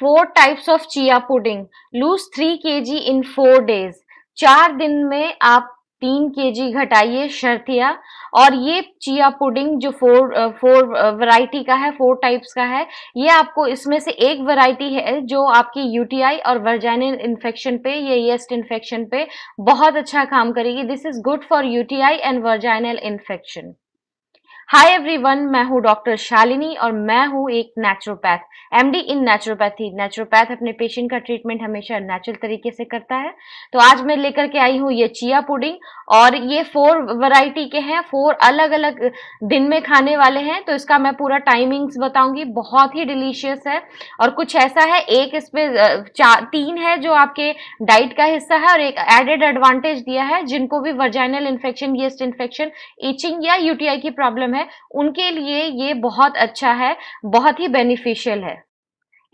four types of chia pudding lose three K G in four days चार दिन में आप तीन के जी घटाइए शर्तिया और ये चिया पुडिंग जो फोर फोर वैरायटी का है फोर टाइप्स का है ये आपको इसमें से एक वैरायटी है जो आपकी यूटीआई और वर्जाइनल इन्फेक्शन पे या येस्ट इन्फेक्शन पे बहुत अच्छा काम करेगी this is good for UTI and vaginal infection hi everyone मैं हूँ डॉक्टर शालिनी और मैं हूँ एक naturopath MD in naturopathy naturopath अपने पेशेंट का ट्रीटमेंट हमेशा नेचुरल तरीके से करता है तो आज मैं लेकर के आई हूँ ये चिया पुडिंग और ये फोर वैरायटी के हैं फोर अलग अलग दिन में खाने वाले हैं तो इसका मैं पूरा टाइमिंग्स बताऊंगी बहुत ही डिलीशियस है और कुछ ऐसा है एक इस पर चार तीन है जो आपके डाइट का हिस्सा है और एक एडेड एडवांटेज दिया है जिनको भी vaginal infection yeast infection itching या यूटीआई की प्रॉब्लम है उनके लिए ये बहुत अच्छा है बहुत ही बेनिफिशियल है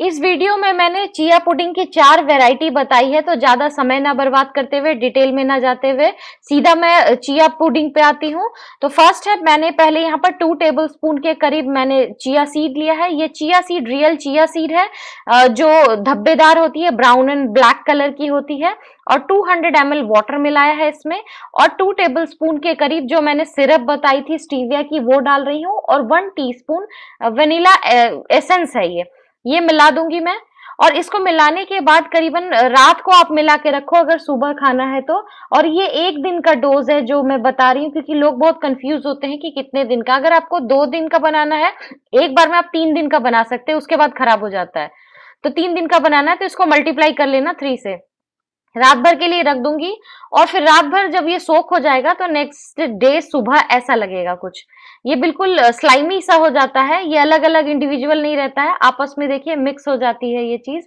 इस वीडियो में मैंने चिया पुडिंग की चार वैरायटी बताई है तो ज़्यादा समय ना बर्बाद करते हुए डिटेल में ना जाते हुए सीधा मैं चिया पुडिंग पे आती हूँ तो फर्स्ट है मैंने पहले यहाँ पर टू टेबल स्पून के करीब मैंने चिया सीड लिया है ये chia seed real chia seed है जो धब्बेदार होती है ब्राउन एंड ब्लैक कलर की होती है और 200 हंड्रेड वाटर मिलाया है इसमें और टू टेबल स्पून के करीब जो मैंने सिरप बताई थी स्टीविया की वो डाल रही हूँ और वन टीस्पून वनीला एसेंस है ये ये मिला दूंगी मैं और इसको मिलाने के बाद करीबन रात को आप मिला के रखो अगर सुबह खाना है तो और ये एक दिन का डोज है जो मैं बता रही हूँ क्योंकि लोग बहुत कंफ्यूज होते हैं कि कितने दिन का अगर आपको दो दिन का बनाना है एक बार में आप तीन दिन का बना सकते हैं उसके बाद खराब हो जाता है तो तीन दिन का बनाना है तो इसको मल्टीप्लाई कर लेना थ्री से रात भर के लिए रख दूंगी और फिर रात भर जब ये सोख हो जाएगा तो नेक्स्ट डे सुबह ऐसा लगेगा कुछ ये बिल्कुल स्लाइमी सा हो जाता है ये अलग अलग इंडिविजुअल नहीं रहता है आपस में देखिए मिक्स हो जाती है ये चीज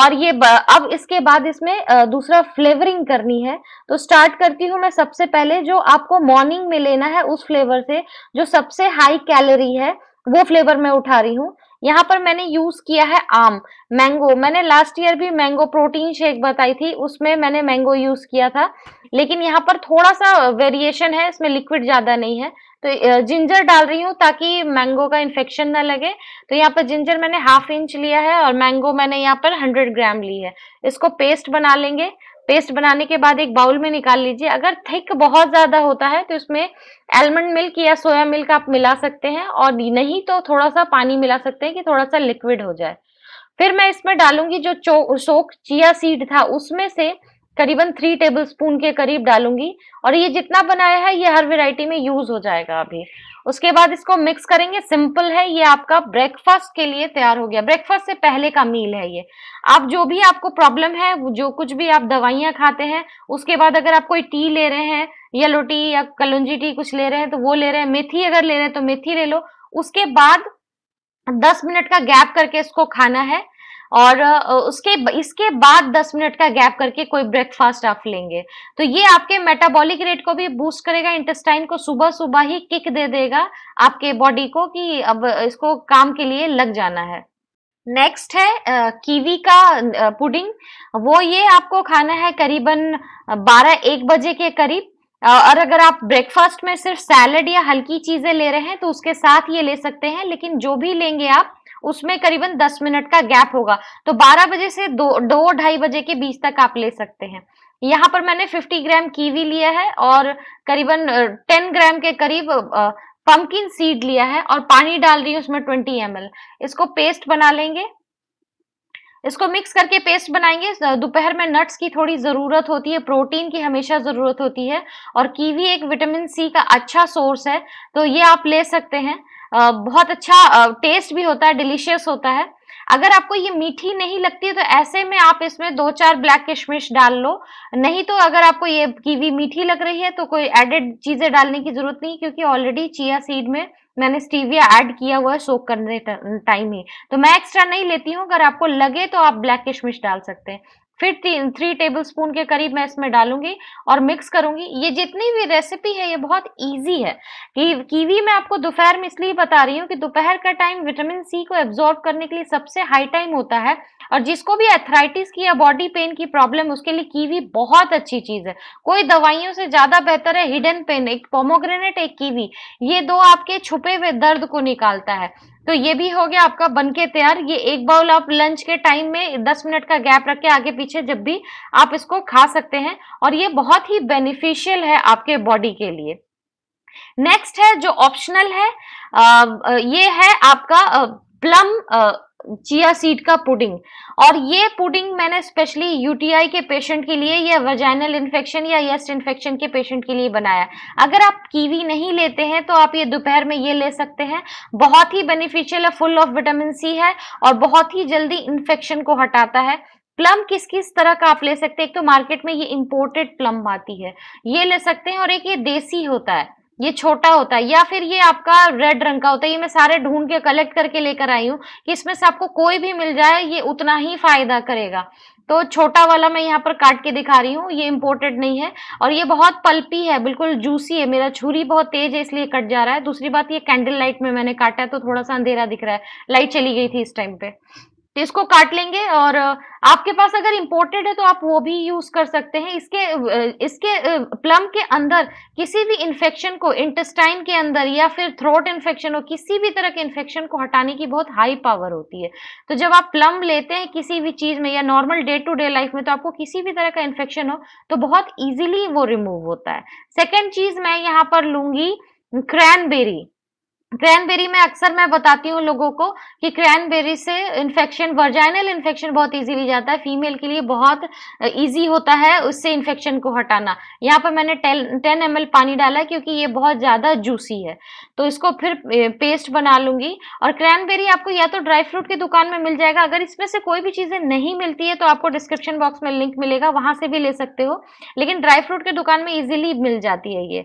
और ये अब इसके बाद इसमें दूसरा फ्लेवरिंग करनी है तो स्टार्ट करती हूँ मैं सबसे पहले जो आपको मॉर्निंग में लेना है उस फ्लेवर से जो सबसे हाई कैलोरी है वो फ्लेवर मैं उठा रही हूँ यहाँ पर मैंने यूज किया है आम मैंगो मैंने लास्ट ईयर भी मैंगो प्रोटीन शेक बताई थी उसमें मैंने मैंगो यूज किया था लेकिन यहाँ पर थोड़ा सा वेरिएशन है इसमें लिक्विड ज्यादा नहीं है तो जिंजर डाल रही हूँ ताकि मैंगो का इन्फेक्शन ना लगे तो यहाँ पर जिंजर मैंने हाफ इंच लिया है और मैंगो मैंने यहाँ पर हंड्रेड ग्राम ली है इसको पेस्ट बना लेंगे पेस्ट बनाने के बाद एक बाउल में निकाल लीजिए अगर थिक बहुत ज़्यादा होता है तो इसमें एलमंड मिल्क या सोया मिल्क आप मिला सकते हैं और नहीं तो थोड़ा सा पानी मिला सकते हैं कि थोड़ा सा लिक्विड हो जाए फिर मैं इसमें डालूंगी जो सोक चिया सीड था उसमें से करीबन थ्री टेबल स्पून के करीब डालूंगी और ये जितना बनाया है ये हर वेराइटी में यूज हो जाएगा अभी उसके बाद इसको मिक्स करेंगे सिंपल है ये आपका ब्रेकफास्ट के लिए तैयार हो गया ब्रेकफास्ट से पहले का मील है ये आप जो भी आपको प्रॉब्लम है जो कुछ भी आप दवाइयाँ खाते हैं उसके बाद अगर आप कोई टी ले रहे हैं येलो टी या कलुंजी टी कुछ ले रहे हैं तो वो ले रहे हैं मेथी अगर ले रहे हैं तो मेथी ले लो उसके बाद दस मिनट का गैप करके इसको खाना है और उसके इसके बाद 10 मिनट का गैप करके कोई ब्रेकफास्ट आप लेंगे तो ये आपके मेटाबॉलिक रेट को भी बूस्ट करेगा इंटेस्टाइन को सुबह सुबह ही किक दे देगा आपके बॉडी को कि अब इसको काम के लिए लग जाना है नेक्स्ट है आ, कीवी का पुडिंग वो ये आपको खाना है करीबन 12 एक बजे के करीब और अगर आप ब्रेकफास्ट में सिर्फ सैलड या हल्की चीजें ले रहे हैं तो उसके साथ ये ले सकते हैं लेकिन जो भी लेंगे आप उसमें करीबन दस मिनट का गैप होगा तो बारह बजे से दो दो ढाई बजे के बीच तक आप ले सकते हैं यहाँ पर मैंने 50 ग्राम कीवी लिया है और करीबन 10 ग्राम के करीब पंपकिन सीड लिया है और पानी डाल रही हूँ उसमें 20 एम इसको पेस्ट बना लेंगे इसको मिक्स करके पेस्ट बनाएंगे दोपहर में नट्स की थोड़ी ज़रूरत होती है प्रोटीन की हमेशा ज़रूरत होती है और कीवी एक विटामिन सी का अच्छा सोर्स है तो ये आप ले सकते हैं बहुत अच्छा टेस्ट भी होता है डिलीशियस होता है अगर आपको ये मीठी नहीं लगती है तो ऐसे में आप इसमें दो चार ब्लैक किशमिश डाल लो नहीं तो अगर आपको ये कीवी मीठी लग रही है तो कोई एडेड चीज़ें डालने की ज़रूरत नहीं क्योंकि ऑलरेडी चिया सीड में मैंने स्टीविया ऐड किया हुआ है सोक करने टाइम ही तो मैं एक्स्ट्रा नहीं लेती हूँ अगर आपको लगे तो आप ब्लैक किशमिश डाल सकते हैं फिर थ्री, थ्री टेबल स्पून के करीब मैं इसमें डालूंगी और मिक्स करूंगी ये जितनी भी रेसिपी है ये बहुत इजी है कि कीवी मैं आपको दोपहर में इसलिए बता रही हूँ कि दोपहर का टाइम विटामिन सी को एब्जॉर्ब करने के लिए सबसे हाई टाइम होता है और जिसको भी एथराइटिस की या बॉडी पेन की प्रॉब्लम उसके लिए कीवी बहुत अच्छी चीज है कोई दवाइयों से ज्यादा बेहतर है हिडन पेन एक पोमोग्रेनेट एक कीवी ये दो आपके छुपे हुए दर्द को निकालता है तो ये भी हो गया आपका बनके तैयार ये एक बाउल आप लंच के टाइम में 10 मिनट का गैप रख के आगे पीछे जब भी आप इसको खा सकते हैं और ये बहुत ही बेनिफिशियल है आपके बॉडी के लिए नेक्स्ट है जो ऑप्शनल है आ, ये है आपका प्लम चिया सीड का पुडिंग और ये पुडिंग मैंने स्पेशली यूटीआई के पेशेंट के लिए या वर्जाइनल इन्फेक्शन या येस्ट इन्फेक्शन के पेशेंट के लिए बनाया अगर आप कीवी नहीं लेते हैं तो आप ये दोपहर में ये ले सकते हैं बहुत ही बेनिफिशियल है फुल ऑफ विटामिन सी है और बहुत ही जल्दी इन्फेक्शन को हटाता है प्लम किस किस तरह का आप ले सकते हैं एक तो मार्केट में ये इम्पोर्टेड प्लम आती है ये ले सकते हैं और एक ये देसी होता है ये छोटा होता है या फिर ये आपका रेड रंग का होता है ये मैं सारे ढूंढ के कलेक्ट करके लेकर आई हूँ कि इसमें से आपको कोई भी मिल जाए ये उतना ही फायदा करेगा तो छोटा वाला मैं यहाँ पर काट के दिखा रही हूँ ये इम्पोर्टेड नहीं है और ये बहुत पल्पी है बिल्कुल जूसी है मेरा छुरी बहुत तेज है इसलिए कट जा रहा है दूसरी बात ये कैंडल लाइट में मैंने काटा है तो थोड़ा सा अंधेरा दिख रहा है लाइट चली गई थी इस टाइम पे तो इसको काट लेंगे और आपके पास अगर इम्पोर्टेड है तो आप वो भी यूज कर सकते हैं इसके इसके प्लम के अंदर किसी भी इन्फेक्शन को इंटेस्टाइन के अंदर या फिर थ्रोट इन्फेक्शन हो किसी भी तरह के इन्फेक्शन को हटाने की बहुत हाई पावर होती है तो जब आप प्लम लेते हैं किसी भी चीज़ में या normal day to day life में तो आपको किसी भी तरह का इन्फेक्शन हो तो बहुत ईजिली वो रिमूव होता है सेकेंड चीज़ मैं यहाँ पर लूँगी क्रैनबेरी क्रैनबेरी में अक्सर मैं बताती हूँ लोगों को कि क्रैनबेरी से इन्फेक्शन वर्जाइनल इन्फेक्शन बहुत इजीली जाता है फीमेल के लिए बहुत इजी होता है उससे इन्फेक्शन को हटाना यहाँ पर मैंने टेन एम पानी डाला क्योंकि ये बहुत ज़्यादा जूसी है तो इसको फिर पेस्ट बना लूँगी और क्रैनबेरी आपको या तो ड्राई फ्रूट की दुकान में मिल जाएगा अगर इसमें से कोई भी चीज़ें नहीं मिलती है तो आपको डिस्क्रिप्शन बॉक्स में लिंक मिलेगा वहाँ से भी ले सकते हो लेकिन ड्राई फ्रूट के दुकान में ईजिली मिल जाती है ये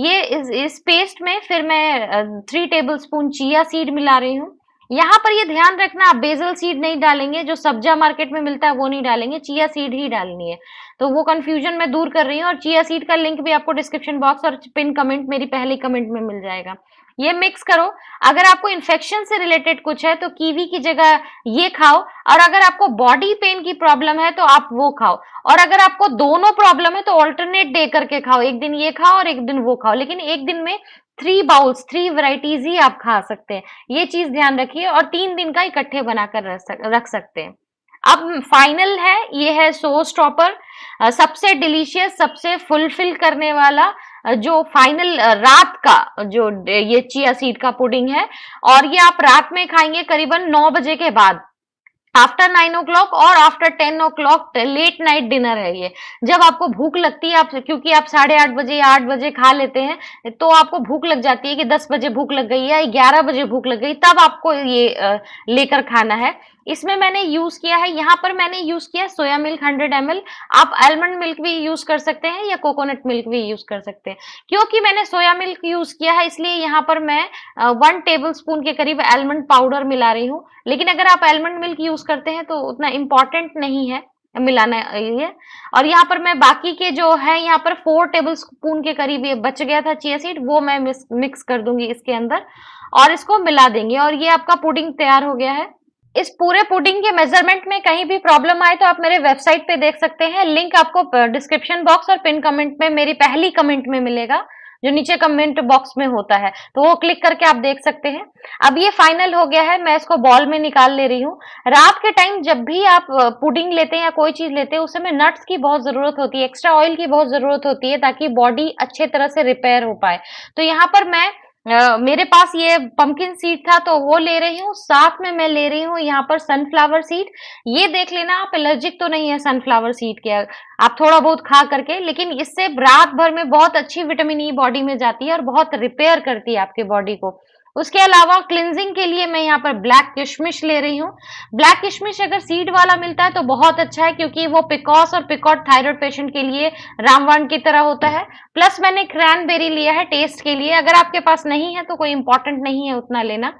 ये इस, इस पेस्ट में फिर मैं three tablespoon chia seed मिला रही हूँ यहाँ पर ये ध्यान रखना आप बेजल सीड नहीं डालेंगे जो सब्जा मार्केट में मिलता है वो नहीं डालेंगे चिया सीड ही डालनी है तो वो कन्फ्यूजन मैं दूर कर रही हूँ और चिया सीड का लिंक भी आपको डिस्क्रिप्शन बॉक्स और पिन कमेंट मेरी पहली कमेंट में मिल जाएगा ये मिक्स करो अगर आपको इन्फेक्शन से रिलेटेड कुछ है तो कीवी की जगह ये खाओ और अगर आपको बॉडी पेन की प्रॉब्लम है तो आप वो खाओ और अगर आपको दोनों प्रॉब्लम है तो ऑल्टरनेट डे करके खाओ एक दिन ये खाओ और एक दिन वो खाओ लेकिन एक दिन में थ्री बाउल्स थ्री वराइटीज ही आप खा सकते हैं ये चीज ध्यान रखिए और तीन दिन का इकट्ठे बनाकर रख सकते हैं अब फाइनल है ये है सोस टॉपर सबसे डिलीशियस सबसे फुलफिल करने वाला जो फाइनल रात का जो ये चिया सीड का पुडिंग है और ये आप रात में खाएंगे करीबन नौ बजे के बाद आफ्टर नाइन ओ क्लॉक और after ten o'clock late night dinner है ये जब आपको भूख लगती है आप क्योंकि आप साढ़े आठ बजे या आठ बजे खा लेते हैं तो आपको भूख लग जाती है कि दस बजे भूख लग गई या ग्यारह बजे भूख लग गई तब आपको ये लेकर खाना है इसमें मैंने यूज किया है यहाँ पर मैंने यूज किया सोया मिल्क 100 एम आप आलमंड मिल्क भी यूज कर सकते हैं या कोकोनट मिल्क भी यूज कर सकते हैं क्योंकि मैंने सोया मिल्क यूज किया है इसलिए यहाँ पर मैं वन टेबल स्पून के करीब आलमंड पाउडर मिला रही हूँ लेकिन अगर आप आलमंड मिल्क यूज करते हैं तो उतना इम्पॉर्टेंट नहीं है मिलाना ये और यहाँ पर मैं बाकी के जो है यहाँ पर फोर टेबल स्पून के करीब ये बच गया था चिया सीड वो मैं मिक्स कर दूंगी इसके अंदर और इसको मिला देंगे और ये आपका पुडिंग तैयार हो गया है इस पूरे पुडिंग के मेजरमेंट में कहीं भी प्रॉब्लम आए तो आप मेरे वेबसाइट पे देख सकते हैं लिंक आपको डिस्क्रिप्शन बॉक्स और पिन कमेंट में मेरी पहली कमेंट में मिलेगा जो नीचे कमेंट बॉक्स में होता है तो वो क्लिक करके आप देख सकते हैं अब ये फाइनल हो गया है मैं इसको बॉल में निकाल ले रही हूँ रात के टाइम जब भी आप पुडिंग लेते हैं या कोई चीज़ लेते हैं उस समय नट्स की बहुत ज़रूरत होती है एक्स्ट्रा ऑयल की बहुत ज़रूरत होती है ताकि बॉडी अच्छे तरह से रिपेयर हो पाए तो यहाँ पर मैं मेरे पास ये पंपकिन सीड था तो वो ले रही हूँ साथ में मैं ले रही हूँ यहाँ पर सनफ्लावर सीड ये देख लेना आप एलर्जिक तो नहीं है सनफ्लावर सीड के आप थोड़ा बहुत खा करके लेकिन इससे रात भर में बहुत अच्छी विटामिन ई बॉडी में जाती है और बहुत रिपेयर करती है आपके बॉडी को उसके अलावा क्लिनजिंग के लिए मैं यहाँ पर ब्लैक किशमिश ले रही हूँ ब्लैक किशमिश अगर सीड वाला मिलता है तो बहुत अच्छा है क्योंकि वो पिकॉस और पिकॉट थायराइड पेशेंट के लिए रामवर्ण की तरह होता है प्लस मैंने क्रैनबेरी लिया है टेस्ट के लिए अगर आपके पास नहीं है तो कोई इंपॉर्टेंट नहीं है उतना लेना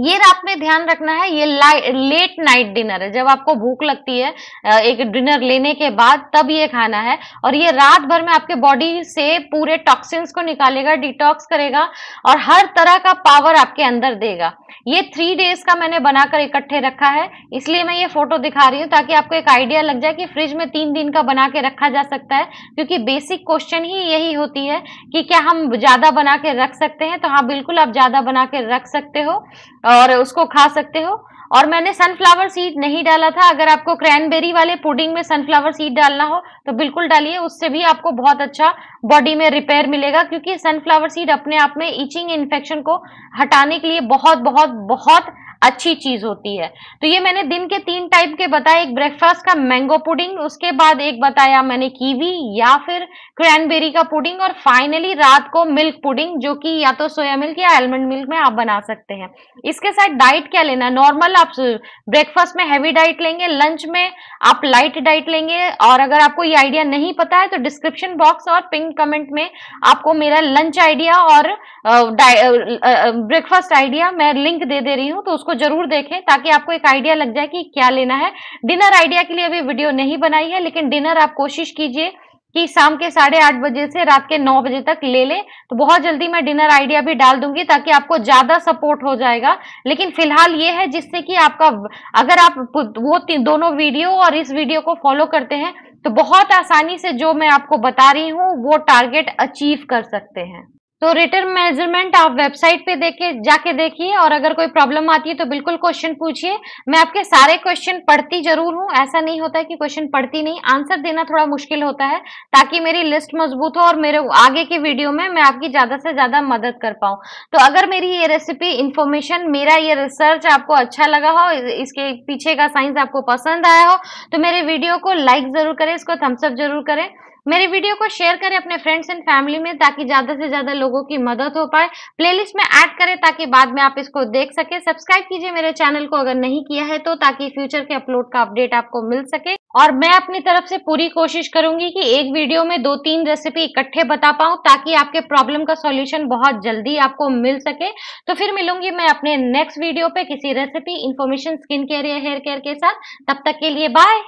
ये रात में ध्यान रखना है ये लेट नाइट डिनर है जब आपको भूख लगती है एक डिनर लेने के बाद तब ये खाना है और ये रात भर में आपके बॉडी से पूरे टॉक्सिन्स को निकालेगा डिटॉक्स करेगा और हर तरह का पावर आपके अंदर देगा ये थ्री डेज का मैंने बनाकर इकट्ठे रखा है इसलिए मैं ये फोटो दिखा रही हूँ ताकि आपको एक आइडिया लग जाए कि फ्रिज में तीन दिन का बना के रखा जा सकता है क्योंकि बेसिक क्वेश्चन ही यही होती है कि क्या हम ज़्यादा बना के रख सकते हैं तो हाँ बिल्कुल आप ज़्यादा बना के रख सकते हो और उसको खा सकते हो और मैंने सनफ्लावर सीड नहीं डाला था अगर आपको क्रैनबेरी वाले पुडिंग में सनफ्लावर सीड डालना हो तो बिल्कुल डालिए उससे भी आपको बहुत अच्छा बॉडी में रिपेयर मिलेगा क्योंकि सनफ्लावर सीड अपने आप में इचिंग इन्फेक्शन को हटाने के लिए बहुत बहुत बहुत अच्छी चीज होती है तो ये मैंने दिन के तीन टाइप के बताए एक ब्रेकफास्ट का मैंगो पुडिंग उसके बाद एक बताया मैंने कीवी या फिर क्रैनबेरी का पुडिंग और फाइनली रात को मिल्क पुडिंग जो कि या तो सोया मिल्क या आलमंड मिल्क में आप बना सकते हैं इसके साथ डाइट क्या लेना नॉर्मल आप ब्रेकफास्ट में हैवी डाइट लेंगे लंच में आप लाइट डाइट लेंगे और अगर आपको ये आइडिया नहीं पता है तो डिस्क्रिप्शन बॉक्स और पिंक कमेंट में आपको मेरा लंच आइडिया और breakfast uh, idea uh, uh, मैं लिंक दे दे रही हूँ तो उसको को जरूर देखें ताकि आपको एक आइडिया लग जाए कि क्या लेना है डिनर आइडिया के लिए अभी वीडियो नहीं बनाई है लेकिन डिनर आप कोशिश कीजिए कि शाम के साढ़े आठ बजे से रात के नौ बजे तक ले लें तो बहुत जल्दी मैं डिनर आइडिया भी डाल दूंगी ताकि आपको ज़्यादा सपोर्ट हो जाएगा लेकिन फिलहाल ये है जिससे कि आपका अगर आप वो दोनों वीडियो और इस वीडियो को फॉलो करते हैं तो बहुत आसानी से जो मैं आपको बता रही हूँ वो टारगेट अचीव कर सकते हैं तो रिटर्न मेजरमेंट आप वेबसाइट पे देखे जाके देखिए और अगर कोई प्रॉब्लम आती है तो बिल्कुल क्वेश्चन पूछिए मैं आपके सारे क्वेश्चन पढ़ती जरूर हूँ ऐसा नहीं होता है कि क्वेश्चन पढ़ती नहीं आंसर देना थोड़ा मुश्किल होता है ताकि मेरी लिस्ट मजबूत हो और मेरे आगे की वीडियो में मैं आपकी ज़्यादा से ज़्यादा मदद कर पाऊँ तो अगर मेरी ये रेसिपी इन्फॉर्मेशन मेरा ये रिसर्च आपको अच्छा लगा हो इसके पीछे का साइंस आपको पसंद आया हो तो मेरे वीडियो को लाइक ज़रूर करें इसको थम्सअप जरूर करें मेरे वीडियो को शेयर करें अपने फ्रेंड्स एंड फैमिली में ताकि ज़्यादा से ज़्यादा लोगों की मदद हो पाए प्लेलिस्ट में ऐड करें ताकि बाद में आप इसको देख सके सब्सक्राइब कीजिए मेरे चैनल को अगर नहीं किया है तो ताकि फ्यूचर के अपलोड का अपडेट आपको मिल सके और मैं अपनी तरफ से पूरी कोशिश करूंगी कि एक वीडियो में दो तीन रेसिपी इकट्ठे बता पाऊँ ताकि आपके प्रॉब्लम का सॉल्यूशन बहुत जल्दी आपको मिल सके तो फिर मिलूंगी मैं अपने नेक्स्ट वीडियो पे किसी रेसिपी इन्फॉर्मेशन स्किन केयर या हेयर केयर के साथ तब तक के लिए बाय